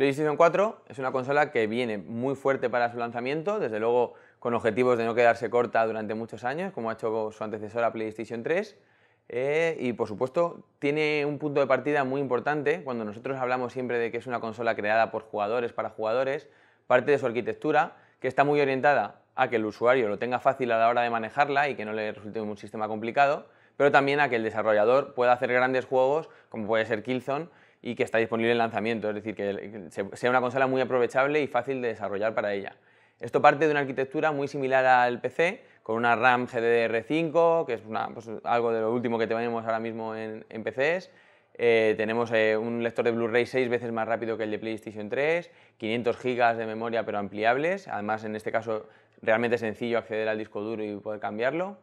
PlayStation 4 es una consola que viene muy fuerte para su lanzamiento, desde luego con objetivos de no quedarse corta durante muchos años, como ha hecho su antecesora PlayStation 3. Eh, y por supuesto tiene un punto de partida muy importante cuando nosotros hablamos siempre de que es una consola creada por jugadores para jugadores, parte de su arquitectura que está muy orientada a que el usuario lo tenga fácil a la hora de manejarla y que no le resulte un sistema complicado, pero también a que el desarrollador pueda hacer grandes juegos como puede ser Killzone y que está disponible en lanzamiento, es decir, que sea una consola muy aprovechable y fácil de desarrollar para ella. Esto parte de una arquitectura muy similar al PC, con una RAM GDDR5, que es pues, algo de lo último que tenemos ahora mismo en, PCs. Eh, tenemos eh, un lector de Blu-ray 6 veces más rápido que el de PlayStation 3, 500 GB de memoria pero ampliables, además en este caso realmente sencillo acceder al disco duro y poder cambiarlo.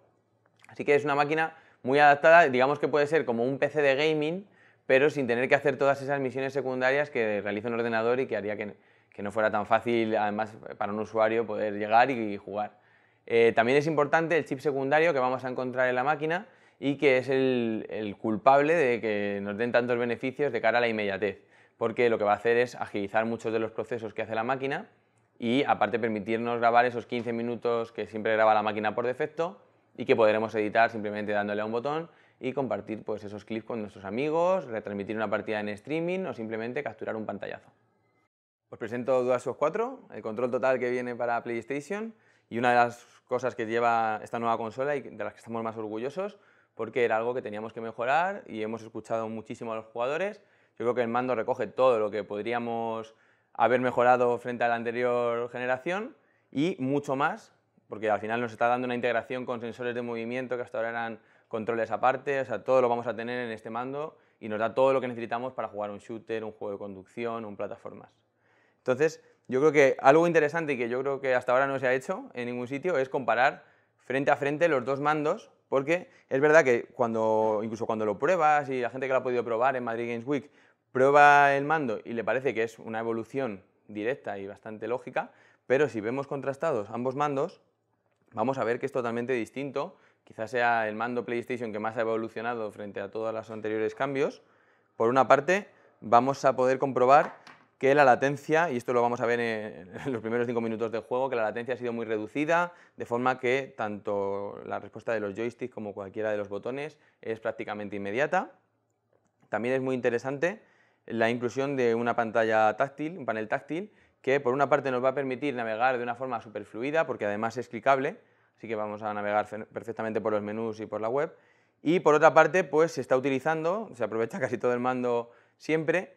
Así que es una máquina muy adaptada, digamos que puede ser como un PC de gaming, pero sin tener que hacer todas esas misiones secundarias que realiza un ordenador y que haría que, no fuera tan fácil, además, para un usuario poder llegar y jugar. Eh, también es importante el chip secundario que vamos a encontrar en la máquina y que es el culpable de que nos den tantos beneficios de cara a la inmediatez, porque lo que va a hacer es agilizar muchos de los procesos que hace la máquina y aparte permitirnos grabar esos 15 minutos que siempre graba la máquina por defecto y que podremos editar simplemente dándole a un botón y compartir pues, esos clips con nuestros amigos, retransmitir una partida en streaming o simplemente capturar un pantallazo. Os presento DualShock 4, el control total que viene para PlayStation y una de las cosas que lleva esta nueva consola y de las que estamos más orgullosos porque era algo que teníamos que mejorar y hemos escuchado muchísimo a los jugadores. Yo creo que el mando recoge todo lo que podríamos haber mejorado frente a la anterior generación y mucho más, porque al final nos está dando una integración con sensores de movimiento que hasta ahora eran controles aparte, o sea, todo lo vamos a tener en este mando y nos da todo lo que necesitamos para jugar un shooter, un juego de conducción, un plataformas. Entonces, yo creo que algo interesante y que yo creo que hasta ahora no se ha hecho en ningún sitio es comparar frente a frente los dos mandos, porque es verdad que cuando, incluso cuando lo pruebas y la gente que lo ha podido probar en Madrid Games Week prueba el mando y le parece que es una evolución directa y bastante lógica, pero si vemos contrastados ambos mandos, vamos a ver que es totalmente distinto quizás sea el mando PlayStation que más ha evolucionado frente a todos los anteriores cambios. Por una parte, vamos a poder comprobar que la latencia, y esto lo vamos a ver en, los primeros cinco minutos de juego, que la latencia ha sido muy reducida, de forma que tanto la respuesta de los joysticks como cualquiera de los botones es prácticamente inmediata. También es muy interesante la inclusión de una pantalla táctil, un panel táctil, que por una parte nos va a permitir navegar de una forma fluida, porque además es clicable, así que vamos a navegar perfectamente por los menús y por la web. Y por otra parte, pues se está utilizando, se aprovecha casi todo el mando siempre,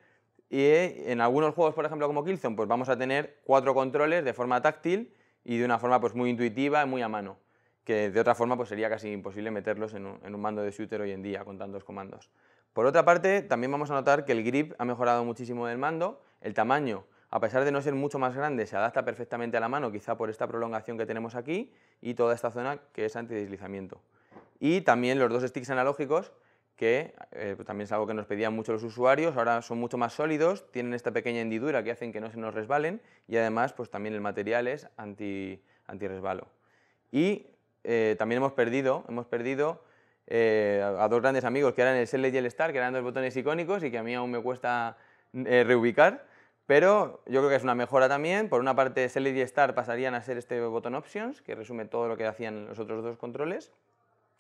y en algunos juegos, por ejemplo, como Killzone, pues vamos a tener cuatro controles de forma táctil y de una forma pues muy intuitiva y muy a mano, que de otra forma pues sería casi imposible meterlos en un, en un mando de shooter hoy en día con tantos comandos. Por otra parte, también vamos a notar que el grip ha mejorado muchísimo del mando, el tamaño a pesar de no ser mucho más grande, se adapta perfectamente a la mano, quizá por esta prolongación que tenemos aquí y toda esta zona que es antideslizamiento. Y también los dos sticks analógicos, que eh, pues también es algo que nos pedían mucho los usuarios, ahora son mucho más sólidos, tienen esta pequeña hendidura que hacen que no se nos resbalen y además pues también el material es anti, resbalo Y eh, también hemos perdido, hemos perdido eh, a dos grandes amigos que eran el Select y el Star, que eran dos botones icónicos y que a mí aún me cuesta reubicar, pero yo creo que es una mejora también. Por una parte, Select y Start pasarían a ser este botón Options, que resume todo lo que hacían los otros dos controles.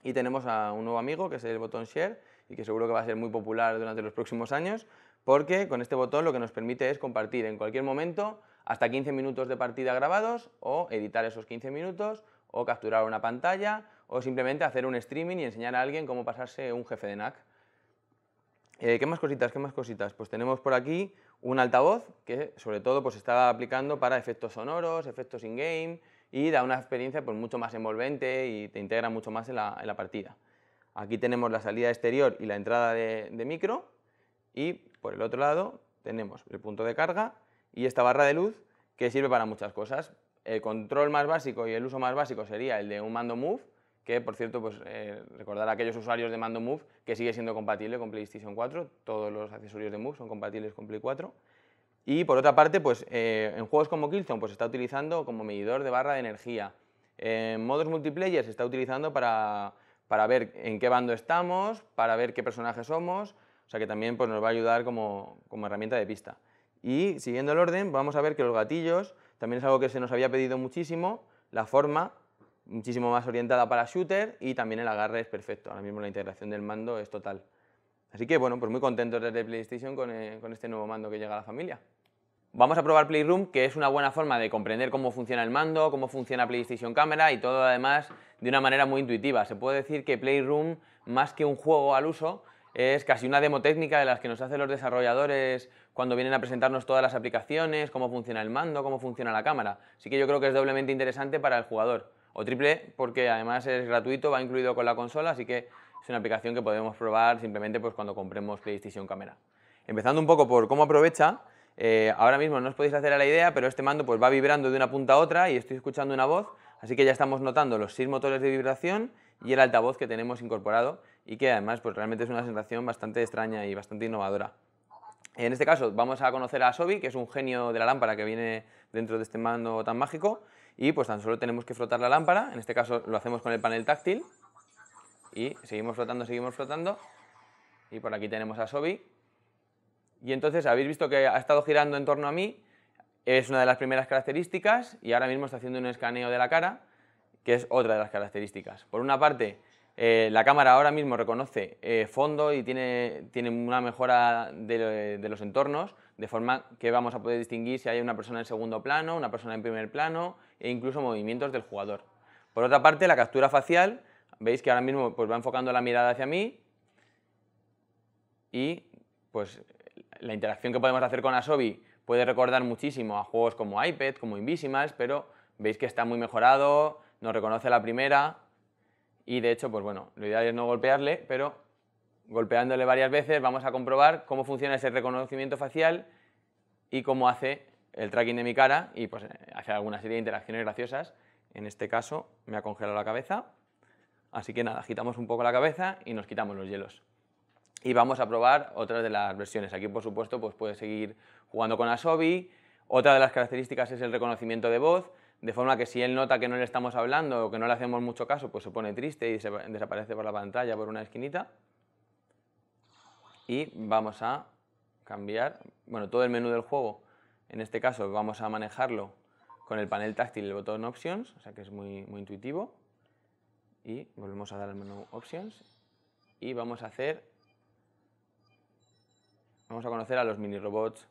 Y tenemos a un nuevo amigo, que es el botón Share, y que seguro que va a ser muy popular durante los próximos años, porque con este botón lo que nos permite es compartir en cualquier momento hasta 15 minutos de partida grabados, o editar esos 15 minutos, o capturar una pantalla, o simplemente hacer un streaming y enseñar a alguien cómo pasarse un jefe de NAC. Eh, ¿Qué más cositas? ¿Qué más cositas? Pues tenemos por aquí un altavoz que sobre todo pues está aplicando para efectos sonoros, efectos in-game y da una experiencia pues, mucho más envolvente y te integra mucho más en la, partida. Aquí tenemos la salida exterior y la entrada de, de, micro y por el otro lado tenemos el punto de carga y esta barra de luz que sirve para muchas cosas. El control más básico y el uso más básico sería el de un mando Move, que por cierto, pues eh, recordar a aquellos usuarios de mando Move que sigue siendo compatible con PlayStation 4, todos los accesorios de Move son compatibles con Play 4. Y por otra parte, pues eh, en juegos como Killzone pues está utilizando como medidor de barra de energía. En modos multiplayer se está utilizando para, ver en qué bando estamos, para ver qué personajes somos, o sea que también pues, nos va a ayudar como, como herramienta de pista. Y siguiendo el orden, vamos a ver que los gatillos, también es algo que se nos había pedido muchísimo, la forma muchísimo más orientada para shooter y también el agarre es perfecto. Ahora mismo la integración del mando es total. Así que bueno, pues muy contentos desde PlayStation con, eh, con este nuevo mando que llega a la familia. Vamos a probar Playroom, que es una buena forma de comprender cómo funciona el mando, cómo funciona PlayStation Cámara y todo además de una manera muy intuitiva. Se puede decir que Playroom, más que un juego al uso, es casi una demo técnica de las que nos hacen los desarrolladores cuando vienen a presentarnos todas las aplicaciones, cómo funciona el mando, cómo funciona la cámara. Así que yo creo que es doblemente interesante para el jugador o triple e, porque además es gratuito, va incluido con la consola, así que es una aplicación que podemos probar simplemente pues, cuando compremos PlayStation Camera. Empezando un poco por cómo aprovecha, eh, ahora mismo no os podéis hacer a la idea, pero este mando pues, va vibrando de una punta a otra y estoy escuchando una voz, así que ya estamos notando los seis motores de vibración y el altavoz que tenemos incorporado y que además pues, realmente es una sensación bastante extraña y bastante innovadora. En este caso vamos a conocer a Sobi, que es un genio de la lámpara que viene dentro de este mando tan mágico y pues tan solo tenemos que flotar la lámpara, en este caso lo hacemos con el panel táctil y seguimos flotando, seguimos flotando y por aquí tenemos a Sobi y entonces habéis visto que ha estado girando en torno a mí, es una de las primeras características y ahora mismo está haciendo un escaneo de la cara que es otra de las características. Por una parte eh, la cámara ahora mismo reconoce eh, fondo y tiene, una mejora de, los entornos, de forma que vamos a poder distinguir si hay una persona en segundo plano, una persona en primer plano e incluso movimientos del jugador. Por otra parte, la captura facial, veis que ahora mismo pues, va enfocando la mirada hacia mí y pues, la interacción que podemos hacer con Asobi puede recordar muchísimo a juegos como iPad, como Invisimals, pero veis que está muy mejorado, nos reconoce la primera, y de hecho, pues bueno, lo ideal es no golpearle, pero golpeándole varias veces vamos a comprobar cómo funciona ese reconocimiento facial y cómo hace el tracking de mi cara y pues hace alguna serie de interacciones graciosas. En este caso me ha congelado la cabeza, así que nada, agitamos un poco la cabeza y nos quitamos los hielos. Y vamos a probar otras de las versiones. Aquí, por supuesto, pues puedes seguir jugando con Asobi. Otra de las características es el reconocimiento de voz. De forma que si él nota que no le estamos hablando o que no le hacemos mucho caso, pues se pone triste y se desaparece por la pantalla por una esquinita. Y vamos a cambiar, bueno, todo el menú del juego, en este caso vamos a manejarlo con el panel táctil y el botón Options, o sea que es muy, muy intuitivo. Y volvemos a dar al menú Options y vamos a hacer, vamos a conocer a los mini robots,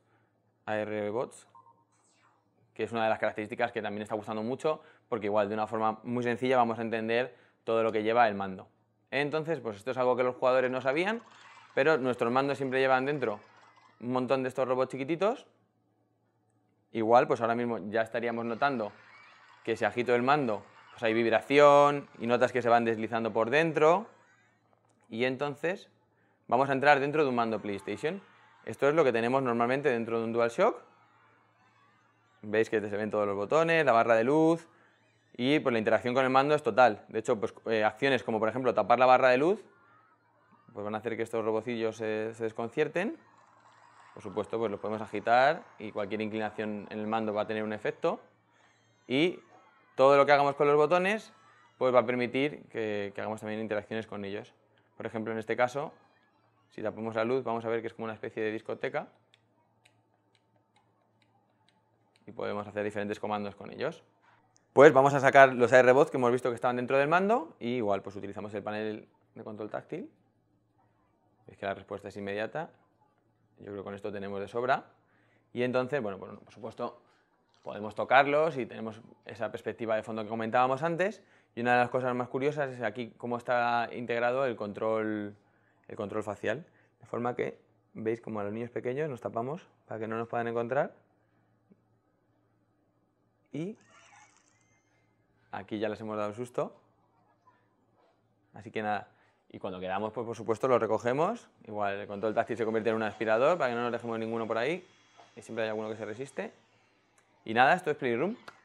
AR que es una de las características que también está gustando mucho, porque igual de una forma muy sencilla vamos a entender todo lo que lleva el mando. Entonces, pues esto es algo que los jugadores no sabían, pero nuestros mandos siempre llevan dentro un montón de estos robots chiquititos. Igual, pues ahora mismo ya estaríamos notando que si agito el mando, pues hay vibración y notas que se van deslizando por dentro. Y entonces vamos a entrar dentro de un mando PlayStation. Esto es lo que tenemos normalmente dentro de un DualShock. Veis que se ven todos los botones, la barra de luz y pues la interacción con el mando es total. De hecho, pues eh, acciones como por ejemplo tapar la barra de luz, pues van a hacer que estos robocillos se, desconcierten. Por supuesto, pues los podemos agitar y cualquier inclinación en el mando va a tener un efecto. Y todo lo que hagamos con los botones, pues va a permitir que, que hagamos también interacciones con ellos. Por ejemplo, en este caso, si tapamos la luz, vamos a ver que es como una especie de discoteca y podemos hacer diferentes comandos con ellos. Pues vamos a sacar los robot que hemos visto que estaban dentro del mando y igual pues utilizamos el panel de control táctil. Es que la respuesta es inmediata. Yo creo que con esto tenemos de sobra. Y entonces, bueno, bueno por supuesto podemos tocarlos y tenemos esa perspectiva de fondo que comentábamos antes. Y una de las cosas más curiosas es aquí cómo está integrado el control, el control facial. De forma que veis como a los niños pequeños nos tapamos para que no nos puedan encontrar y aquí ya les hemos dado el susto. Así que nada, y cuando quedamos, pues por supuesto lo recogemos. Igual el control táctil se convierte en un aspirador para que no nos dejemos ninguno por ahí. Y siempre hay alguno que se resiste. Y nada, esto es PlayRoom. Room.